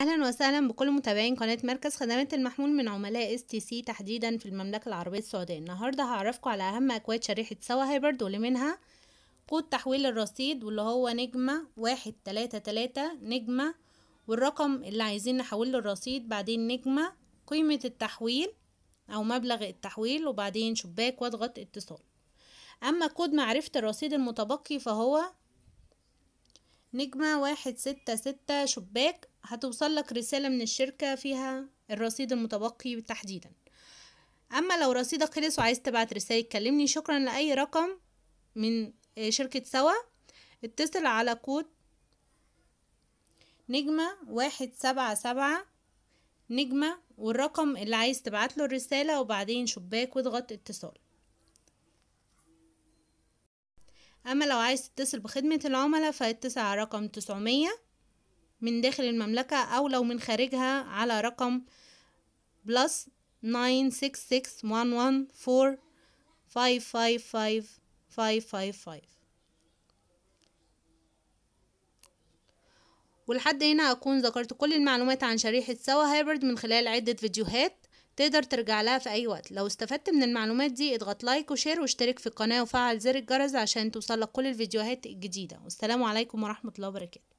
اهلا وسهلا بكل متابعين قناه مركز خدمات المحمول من عملاء اس تي سي تحديدا في المملكه العربيه السعوديه النهارده هعرفكم على اهم اكواد شريحه سوا هايبرد واللي منها كود تحويل الرصيد واللي هو نجمه واحد تلاتة تلاتة نجمه والرقم اللي عايزين نحوله الرصيد بعدين نجمه قيمه التحويل او مبلغ التحويل وبعدين شباك واضغط اتصال اما كود معرفه الرصيد المتبقي فهو نجمة واحد ستة ستة شباك هتوصل لك رسالة من الشركة فيها الرصيد المتبقي تحديدا أما لو رصيدك خلص وعايز تبعت رسالة كلمني شكرا لأي رقم من آه، شركة سوا اتصل على كود نجمة واحد سبعة سبعة نجمة والرقم اللي عايز تبعت له الرسالة وبعدين شباك واضغط اتصال أما لو عايز تتصل بخدمة العملاء فاتصل على رقم تسعمية من داخل المملكة أو لو من خارجها على رقم بلس فور ولحد هنا أكون ذكرت كل المعلومات عن شريحة سوا هايبرد من خلال عدة فيديوهات تقدر ترجع لها في أي وقت لو استفدت من المعلومات دي اضغط لايك وشير واشترك في القناة وفعل زر الجرس عشان توصلك كل الفيديوهات الجديدة والسلام عليكم ورحمة الله وبركاته